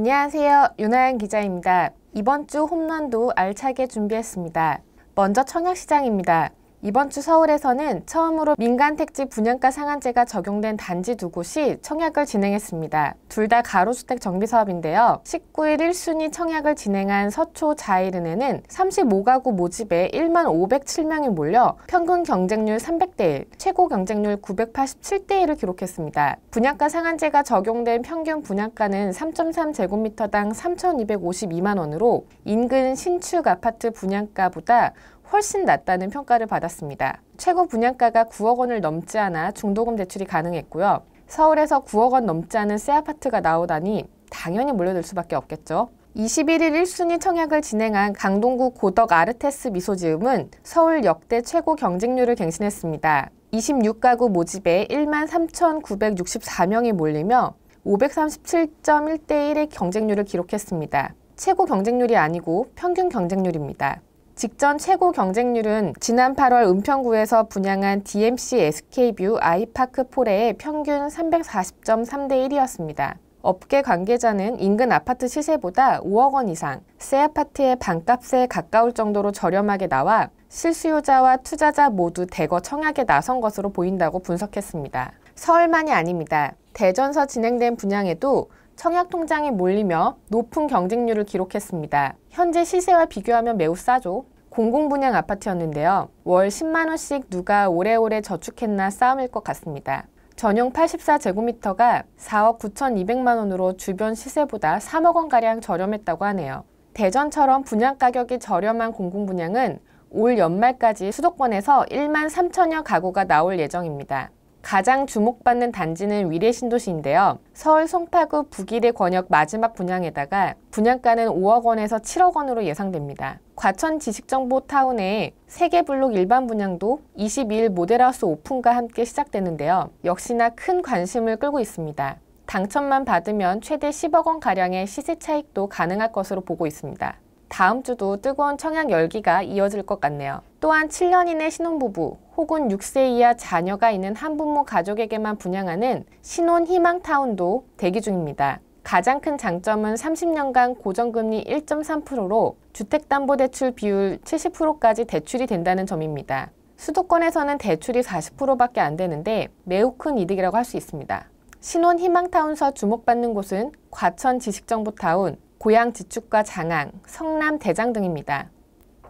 안녕하세요. 윤아연 기자입니다. 이번 주 홈런도 알차게 준비했습니다. 먼저 청약시장입니다. 이번 주 서울에서는 처음으로 민간 택지 분양가 상한제가 적용된 단지 두 곳이 청약을 진행했습니다. 둘 다가로수택 정비 사업인데요. 19일 1순위 청약을 진행한 서초 자이른에는 35가구 모집에 1만 507명이 몰려 평균 경쟁률 300대 1, 최고 경쟁률 987대 1을 기록했습니다. 분양가 상한제가 적용된 평균 분양가는 3.3제곱미터당 3,252만 원으로 인근 신축 아파트 분양가보다 훨씬 낮다는 평가를 받았습니다. 최고 분양가가 9억 원을 넘지 않아 중도금 대출이 가능했고요. 서울에서 9억 원 넘지 않은 새 아파트가 나오다니 당연히 몰려들 수밖에 없겠죠. 21일 1순위 청약을 진행한 강동구 고덕 아르테스 미소지음은 서울 역대 최고 경쟁률을 갱신했습니다. 26가구 모집에 1만 3,964명이 몰리며 537.1대 1의 경쟁률을 기록했습니다. 최고 경쟁률이 아니고 평균 경쟁률입니다. 직전 최고 경쟁률은 지난 8월 은평구에서 분양한 DMC SK뷰 아이파크 포레의 평균 340.3대 1이었습니다. 업계 관계자는 인근 아파트 시세보다 5억 원 이상, 새 아파트의 반값에 가까울 정도로 저렴하게 나와 실수요자와 투자자 모두 대거 청약에 나선 것으로 보인다고 분석했습니다. 서울만이 아닙니다. 대전서 진행된 분양에도 청약 통장에 몰리며 높은 경쟁률을 기록했습니다. 현재 시세와 비교하면 매우 싸죠. 공공분양 아파트였는데요. 월 10만원씩 누가 오래오래 저축했나 싸움일 것 같습니다. 전용 84제곱미터가 4억 9,200만원으로 주변 시세보다 3억원가량 저렴했다고 하네요. 대전처럼 분양가격이 저렴한 공공분양은 올 연말까지 수도권에서 1만 3천여 가구가 나올 예정입니다. 가장 주목받는 단지는 위례 신도시인데요. 서울 송파구 북일의 권역 마지막 분양에다가 분양가는 5억 원에서 7억 원으로 예상됩니다. 과천 지식정보타운의 세계 블록 일반 분양도 22일 모델하우스 오픈과 함께 시작되는데요. 역시나 큰 관심을 끌고 있습니다. 당첨만 받으면 최대 10억 원가량의 시세 차익도 가능할 것으로 보고 있습니다. 다음 주도 뜨거운 청약 열기가 이어질 것 같네요. 또한 7년 이내 신혼부부 혹은 6세 이하 자녀가 있는 한부모 가족에게만 분양하는 신혼 희망타운도 대기 중입니다. 가장 큰 장점은 30년간 고정금리 1.3%로 주택담보대출 비율 70%까지 대출이 된다는 점입니다. 수도권에서는 대출이 40%밖에 안 되는데 매우 큰 이득이라고 할 수 있습니다. 신혼 희망타운서 주목받는 곳은 과천 지식정보타운, 고양 지축과 장항, 성남 대장 등입니다.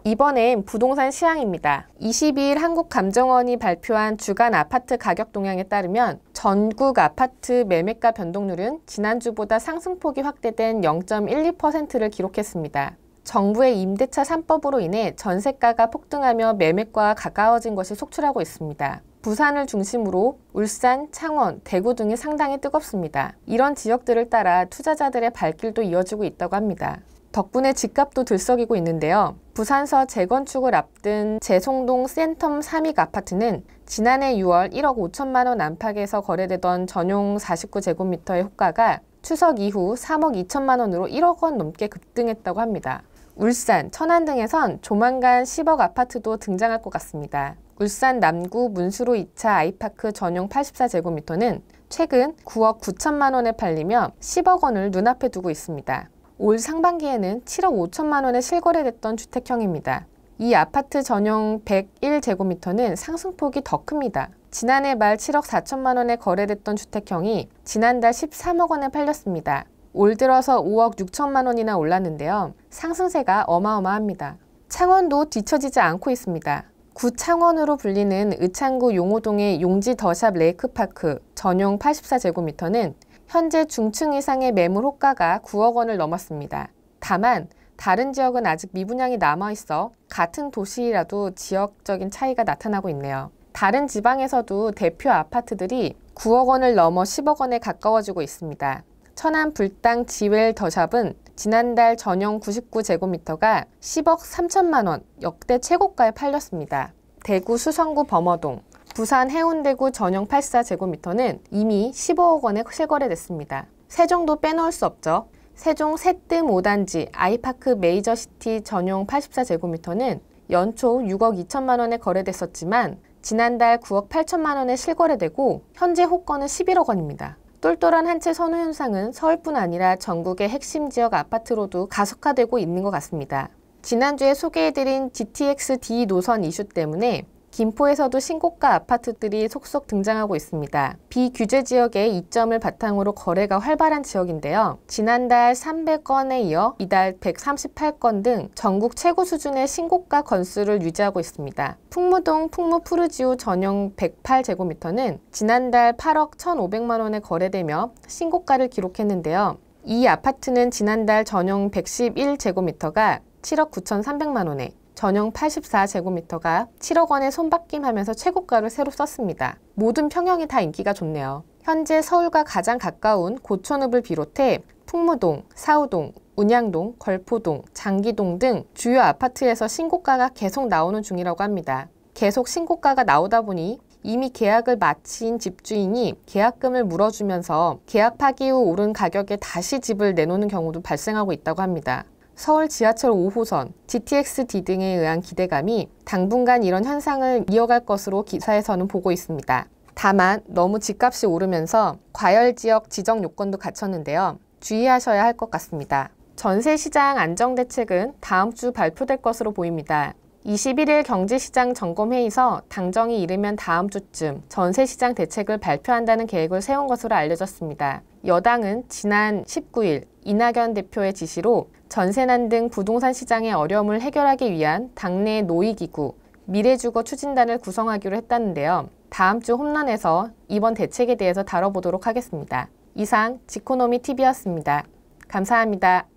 이번엔 부동산 시향입니다 22일 한국감정원이 발표한 주간 아파트 가격 동향에 따르면 전국 아파트 매매가 변동률은 지난주보다 상승폭이 확대된 0.12%를 기록했습니다. 정부의 임대차 3법으로 인해 전세가가 폭등하며 매매가와 가까워진 것이 속출하고 있습니다. 부산을 중심으로 울산, 창원, 대구 등이 상당히 뜨겁습니다. 이런 지역들을 따라 투자자들의 발길도 이어지고 있다고 합니다. 덕분에 집값도 들썩이고 있는데요. 부산서 재건축을 앞둔 재송동 센텀 3익 아파트는 지난해 6월 1억 5천만 원 안팎에서 거래되던 전용 49제곱미터의 호가가 추석 이후 3억 2천만 원으로 1억 원 넘게 급등했다고 합니다. 울산, 천안 등에선 조만간 10억 아파트도 등장할 것 같습니다. 울산 남구 문수로 2차 아이파크 전용 84제곱미터는 최근 9억 9천만 원에 팔리며 10억 원을 눈앞에 두고 있습니다. 올 상반기에는 7억 5천만 원에 실거래됐던 주택형입니다. 이 아파트 전용 101제곱미터는 상승폭이 더 큽니다. 지난해 말 7억 4천만 원에 거래됐던 주택형이 지난달 13억 원에 팔렸습니다. 올 들어서 5억 6천만 원이나 올랐는데요. 상승세가 어마어마합니다. 창원도 뒤처지지 않고 있습니다. 구창원으로 불리는 의창구 용호동의 용지 더샵 레이크파크 전용 84제곱미터는 현재 중층 이상의 매물 호가가 9억 원을 넘었습니다. 다만 다른 지역은 아직 미분양이 남아 있어 같은 도시라도 지역적인 차이가 나타나고 있네요. 다른 지방에서도 대표 아파트들이 9억 원을 넘어 10억 원에 가까워지고 있습니다. 천안 불당 지웰 더샵은 지난달 전용 99제곱미터가 10억 3천만 원, 역대 최고가에 팔렸습니다. 대구 수성구 범어동, 부산 해운대구 전용 84제곱미터는 이미 15억 원에 실거래됐습니다. 세종도 빼놓을 수 없죠. 세종 세뜸 5단지 아이파크 메이저시티 전용 84제곱미터는 연초 6억 2천만 원에 거래됐었지만 지난달 9억 8천만 원에 실거래되고 현재 호건은 11억 원입니다. 똘똘한 한 채 선호 현상은 서울뿐 아니라 전국의 핵심 지역 아파트로도 가속화되고 있는 것 같습니다. 지난주에 소개해드린 GTX-D 노선 이슈 때문에 김포에서도 신고가 아파트들이 속속 등장하고 있습니다. 비규제 지역의 이점을 바탕으로 거래가 활발한 지역인데요. 지난달 300건에 이어 이달 138건 등 전국 최고 수준의 신고가 건수를 유지하고 있습니다. 풍무동 풍무푸르지우 전용 108제곱미터는 지난달 8억 1,500만 원에 거래되며 신고가를 기록했는데요. 이 아파트는 지난달 전용 111제곱미터가 7억 9,300만 원에 전용 84제곱미터가 7억 원에 손바뀜하면서 최고가를 새로 썼습니다. 모든 평형이 다 인기가 좋네요. 현재 서울과 가장 가까운 고촌읍을 비롯해 풍무동, 사우동, 운양동, 걸포동, 장기동 등 주요 아파트에서 신고가가 계속 나오는 중이라고 합니다. 계속 신고가가 나오다 보니 이미 계약을 마친 집주인이 계약금을 물어주면서 계약 파기 후 오른 가격에 다시 집을 내놓는 경우도 발생하고 있다고 합니다. 서울 지하철 5호선, GTX-D 등에 의한 기대감이 당분간 이런 현상을 이어갈 것으로 기사에서는 보고 있습니다. 다만 너무 집값이 오르면서 과열 지역 지정 요건도 갖췄는데요. 주의하셔야 할 것 같습니다. 전세 시장 안정 대책은 다음 주 발표될 것으로 보입니다. 21일 경제시장 점검회의에서 당정이 이르면 다음 주쯤 전세시장 대책을 발표한다는 계획을 세운 것으로 알려졌습니다. 여당은 지난 19일 이낙연 대표의 지시로 전세난 등 부동산 시장의 어려움을 해결하기 위한 당내 노이기구 미래주거 추진단을 구성하기로 했다는데요. 다음 주 홈런에서 이번 대책에 대해서 다뤄보도록 하겠습니다. 이상 지코노미 TV였습니다. 감사합니다.